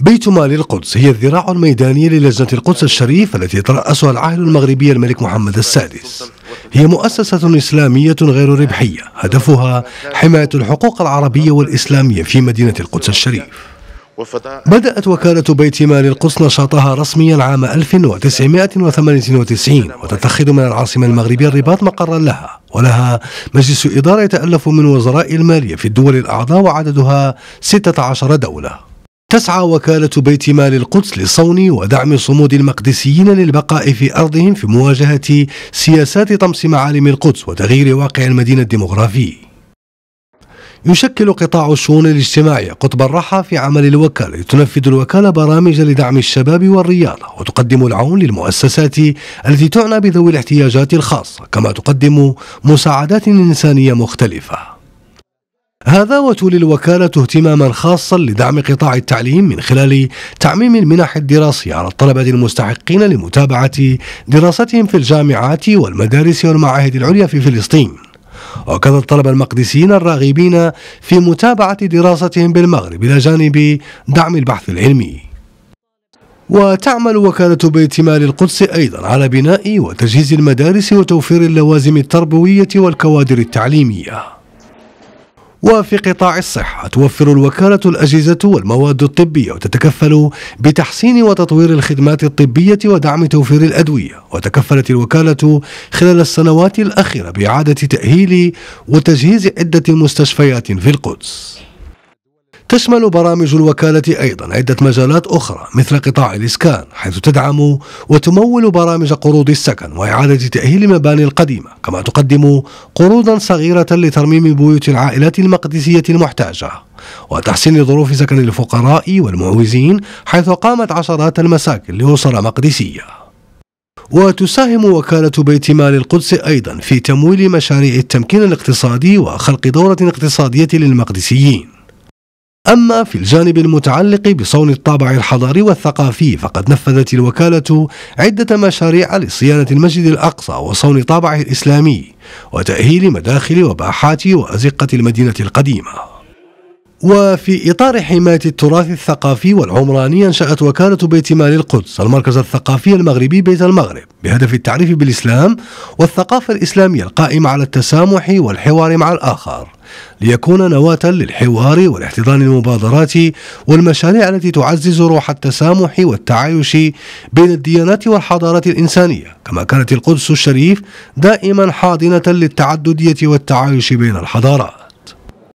بيت بيتما للقدس هي الذراع الميدانية للجنة القدس الشريف التي يترأسها العاهل المغربي الملك محمد السادس هي مؤسسة إسلامية غير ربحية هدفها حماية الحقوق العربية والإسلامية في مدينة القدس الشريف بدأت وكالة بيت مال القدس نشاطها رسميا عام 1998 وتتخذ من العاصمة المغربية الرباط مقرا لها ولها مجلس إدارة يتألف من وزراء المالية في الدول الأعضاء وعددها 16 دولة تسعى وكالة بيت مال القدس لصون ودعم صمود المقدسيين للبقاء في أرضهم في مواجهة سياسات طمس معالم القدس وتغيير واقع المدينة الديمغرافي يشكل قطاع الشؤون الاجتماعية قطب الراحة في عمل الوكالة تنفذ الوكالة برامج لدعم الشباب والرياضة وتقدم العون للمؤسسات التي تعنى بذوي الاحتياجات الخاصة كما تقدم مساعدات إنسانية مختلفة هذا وتولي الوكالة اهتماما خاصا لدعم قطاع التعليم من خلال تعميم المنح الدراسية على الطلبة المستحقين لمتابعة دراستهم في الجامعات والمدارس والمعاهد العليا في فلسطين وكذا الطلبة المقدسيين الراغبين في متابعة دراستهم بالمغرب إلى جانب دعم البحث العلمي وتعمل وكالة بيت مال القدس أيضا على بناء وتجهيز المدارس وتوفير اللوازم التربوية والكوادر التعليمية وفي قطاع الصحة توفر الوكالة الأجهزة والمواد الطبية وتتكفل بتحسين وتطوير الخدمات الطبية ودعم توفير الأدوية وتكفلت الوكالة خلال السنوات الأخيرة بإعادة تأهيل وتجهيز عدة مستشفيات في القدس تشمل برامج الوكالة أيضا عدة مجالات أخرى مثل قطاع الإسكان حيث تدعم وتمول برامج قروض السكن وإعادة تأهيل المباني القديمة كما تقدم قروضا صغيرة لترميم بيوت العائلات المقدسية المحتاجة وتحسين ظروف سكن الفقراء والمعوزين حيث قامت عشرات المساكن لأسر مقدسية وتساهم وكالة بيت مال القدس أيضا في تمويل مشاريع التمكين الاقتصادي وخلق دورة اقتصادية للمقدسيين أما في الجانب المتعلق بصون الطابع الحضاري والثقافي فقد نفذت الوكالة عدة مشاريع لصيانة المسجد الأقصى وصون طابعه الإسلامي وتأهيل مداخل وباحات وأزقة المدينة القديمة وفي إطار حماية التراث الثقافي والعمراني أنشأت وكالة بيت مال القدس المركز الثقافي المغربي بيت المغرب بهدف التعريف بالإسلام والثقافة الإسلامية القائمة على التسامح والحوار مع الآخر ليكون نواة للحوار والاحتضان المبادرات والمشاريع التي تعزز روح التسامح والتعايش بين الديانات والحضارات الإنسانية كما كانت القدس الشريف دائما حاضنة للتعددية والتعايش بين الحضارات